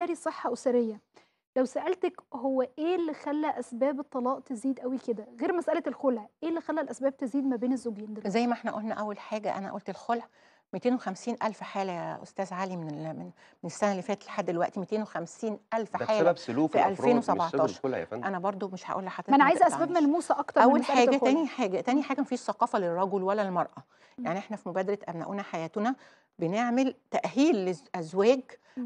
داري صحة أسرية لو سألتك هو إيه اللي خلى أسباب الطلاق تزيد قوي كده غير مسألة الخلع إيه اللي خلى الأسباب تزيد ما بين الزوجين دلوقتي؟ زي ما احنا قلنا أول حاجة أنا قلت الخلع 250 ألف حالة يا أستاذ علي من من, من السنة اللي فاتت لحد دلوقتي 250 ألف حالة ده بسبب سلوك في 2017 يا فندم أنا برضو مش هقول لحضرتك ما أنا عايزة أسباب ملموسة أكتر أول من حاجة الخلع. تاني حاجة تاني حاجة مفيش ثقافة للرجل ولا للمرأة يعني احنا في مبادرة أبناؤنا حياتنا بنعمل تأهيل للأزواج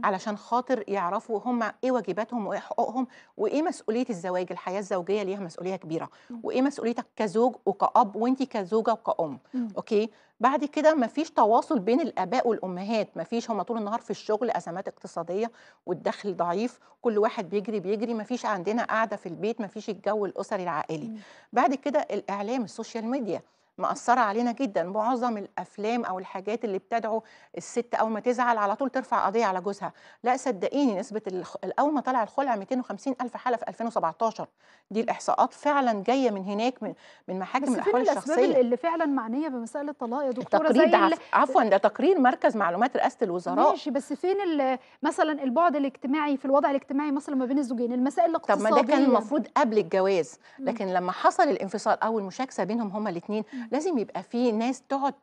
علشان خاطر يعرفوا هم ايه واجباتهم وايه حقوقهم وايه مسؤوليه الزواج الحياه الزوجيه ليها مسؤوليه كبيره وايه مسؤوليتك كزوج وكاب وانت كزوجه وكأم اوكي بعد كده مفيش تواصل بين الاباء والامهات مفيش هم طول النهار في الشغل ازمات اقتصاديه والدخل ضعيف كل واحد بيجري بيجري مفيش عندنا قاعده في البيت مفيش الجو الاسري العائلي مم. بعد كده الاعلام السوشيال ميديا مأثرة علينا جدا معظم الأفلام أو الحاجات اللي بتدعو الست أول ما تزعل على طول ترفع قضية على جوزها لا صدقيني نسبة أول ما طلع الخلع 250 ألف حالة في 2017 دي الإحصاءات فعلا جايه من هناك من, من محاكم الأحوال الشخصية الأسباب اللي فعلا معنية بمسألة الطلاق يا دكتورة التقرير زي عف... عفوا ده تقرير مركز معلومات رئاسة الوزراء ماشي بس فين مثلا البعد الاجتماعي في الوضع الاجتماعي مثلا ما بين الزوجين المسائل الاقتصادية طب ما ده كان المفروض قبل الجواز لكن لما حصل الانفصال أو المشاكسة بينهم هما الاثنين لازم يبقى في ناس تقعد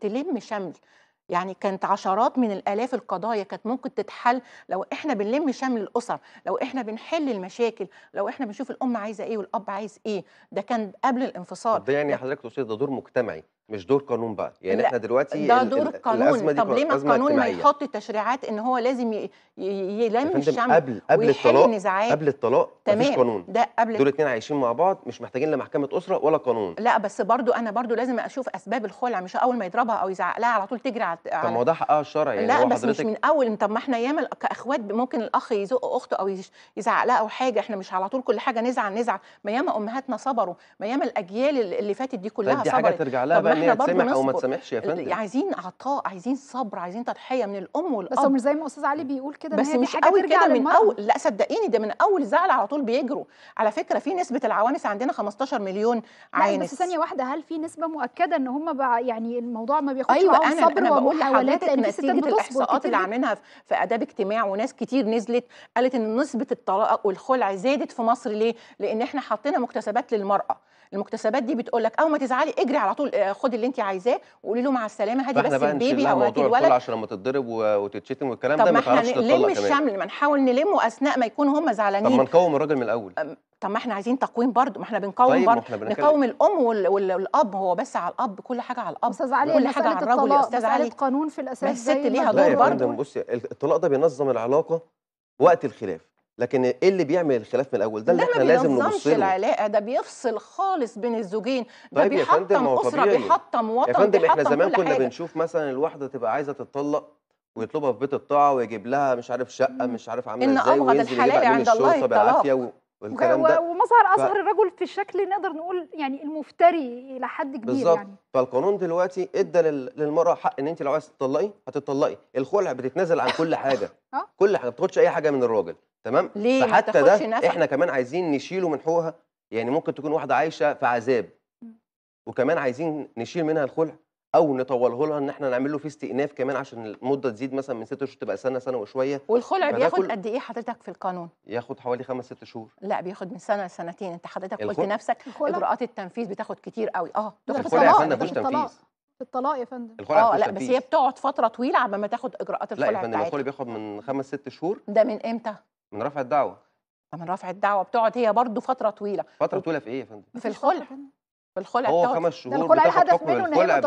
تلم شمل يعني كانت عشرات من الالاف القضايا كانت ممكن تتحل لو احنا بنلم شمل الاسر لو احنا بنحل المشاكل لو احنا بنشوف الام عايزه ايه والاب عايز ايه ده كان قبل الانفصال ده يعني حضرتك تقصد ده دور مجتمعي مش دور قانون بقى يعني احنا دلوقتي ده دور قانون طب ليه ما القانون ما يحط تشريعات ان هو لازم يلم الشمل قبل قبل الطلاق نزاعات. قبل الطلاق تمام مفيش قانون ده قبل دول اتنين عايشين مع بعض مش محتاجين لا محكمه اسره ولا قانون لا بس برضو انا برضو لازم اشوف اسباب الخلع مش اول ما يضربها او يزعق لها على طول تجري على طب ما هو ده حقها الشرعي يعني لا بس مش من اول طب ما احنا ياما كاخوات ممكن الاخ يزق اخته او يزعق لها او حاجه احنا مش على طول كل حاجه نزعل نزعل ما ياما امهاتنا صبروا ما ياما الاجيال اللي فاتت دي كلها حاجة صبرت ترجع لها ان هي تسامح او ما تسامحش يا فندم عايزين عطاء عايزين صبر عايزين تضحيه من الام والاب بس مش زي ما استاذ علي بيقول كده بس مش قوي كده من اول لا صدقيني ده من اول زعل على طول بيجروا على فكره في نسبه العوانس عندنا 15 مليون عانس بس ثانيه واحده هل في نسبه مؤكده ان هم بقى يعني الموضوع ما بياخدش أيوة معاهم صبر ومحاولات لان في نتيجه الاحصاءات اللي عاملينها في اداب اجتماع وناس كتير نزلت قالت ان نسبه الطلاق والخلع زادت في مصر ليه؟ لان احنا حطينا مكتسبات للمراه المكتسبات دي بتقول لك اول ما تزعلي اجري على طول آه، خد خد اللي انت عايزاه وقولي له مع السلامه هاتي بس البيبي او هاتي الولد عشان لما تتضرب وتتشتم والكلام ده ما تعرفش تطلع كمان طب ما احنا نلم الشمل ما نحاول نلمه اثناء ما يكون هم زعلانين طب ما نقوم الراجل من الاول طب ما احنا عايزين تقويم برضه ما احنا بنقوم طيب برضه نقوم الام والاب هو بس على الاب كل حاجه على الاب استاذ علي كل حاجه على الراجل يا استاذ علي قانون في الاساس بس الست ليها دور برضه بصي الطلاق ده بينظم العلاقه وقت الخلاف لكن ايه اللي بيعمل الخلاف من الاول ده اللي احنا لازم نبص له العلاقه ده بيفصل خالص بين الزوجين ده طيب بيحطم اسره بيحطم وطن يا فندم احنا زمان كنا بنشوف مثلا الواحده تبقى عايزه تتطلق ويطلبها في بيت الطاعه ويجيب لها مش عارف شقه مش عارف عامله ازاي وينزل الحلال عند الشرطه بالعافيه والكلام ده ومظهر اظهر ف... الرجل في الشكل نقدر نقول يعني المفتري الى حد كبير بالزبط. يعني فالقانون دلوقتي ادى للمراه حق ان انت لو عايزه تطلقي هتطلقي الخلع بتتنازل عن كل حاجه كل حاجه ما بتاخدش اي حاجه من الراجل تمام ليه فحتى ده نفع. احنا كمان عايزين نشيله من حقوقها يعني ممكن تكون واحده عايشه في عذاب وكمان عايزين نشيل منها الخلع او نطوله لها ان احنا نعمل له فيه استئناف كمان عشان المده تزيد مثلا من ست شهور تبقى سنه سنه وشويه والخلع بياخد قد ايه حضرتك في القانون؟ ياخد حوالي خمس ست شهور لا بياخد من سنه لسنتين انت حضرتك قلت نفسك اجراءات التنفيذ بتاخد كتير قوي اه بتاخد الخلع يا فندم مفيش تنفيذ الطلاق يا فندم الخلع اه لا بس هي بتقعد فتره طويله على ما تاخد اجراءات الخلع بتاعتها لا يا فندم الخلع بياخد من خمس ست شهور ده من امتى؟ من رفع الدعوه من رفع الدعوه بتقعد هي برضه فتره طويله فتره طويله في ايه يا فندم؟ في الخلع الخلع هو خمس شهور الخلع الهدف منه ان هي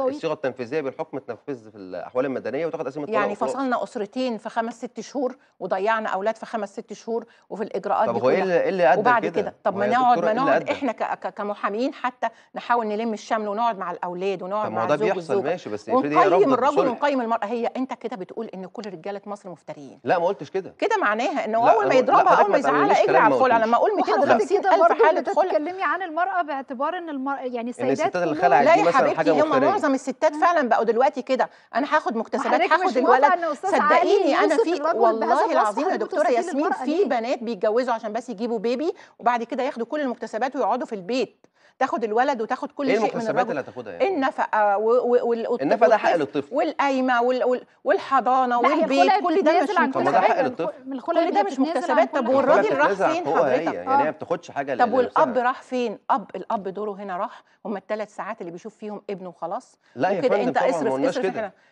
الصيغه التنفيذيه بالحكم تنفذ في الاحوال المدنيه وتاخد الطلاق يعني فصلنا اسرتين في خمس ست شهور وضيعنا اولاد في خمس ست شهور وفي الاجراءات طب دي هو إيه, ايه اللي ادى وبعد كده, كده. طب ما نقعد ما إيه نقعد احنا كمحامين حتى نحاول نلم الشمل ونقعد مع الاولاد ونقعد مع الزوج بيحصل ماشي بس ونقيم الرجل ونقيم المراه هي انت كده بتقول ان كل رجاله مصر مفتريين لا ما قلتش كده كده معناها ان اول ما يضربها اول ما يزعلها اجري على الخلع لما اقول 250 الف حاله تتكلمي عن المراه باعتبار حوار ان المر... يعني السيدات إن اللي لا يا حبيبتي هم معظم الستات فعلا بقوا دلوقتي كده انا هاخد مكتسبات هاخد الولد صدقيني انا في والله العظيم يا دكتوره ياسمين في بنات بيتجوزوا عشان بس يجيبوا بيبي وبعد كده ياخدوا كل المكتسبات ويقعدوا في البيت تاخد الولد وتاخد كل ايه شيء من الرجل اللي هتاخدها يعني؟ النفقه النفقه ده حق للطفل والقايمه والحضانه والبيت كل ده مش طب ده حق للطفل كل ده مش مكتسبات طب والراجل راح فين حضرتك؟ يعني هي ما بتاخدش حاجه طب والاب راح فين؟ اب الاب دوره هنا راح هم الثلاث ساعات اللي بيشوف فيهم ابنه وخلاص لا يا فندم انت اصرف اصرف كده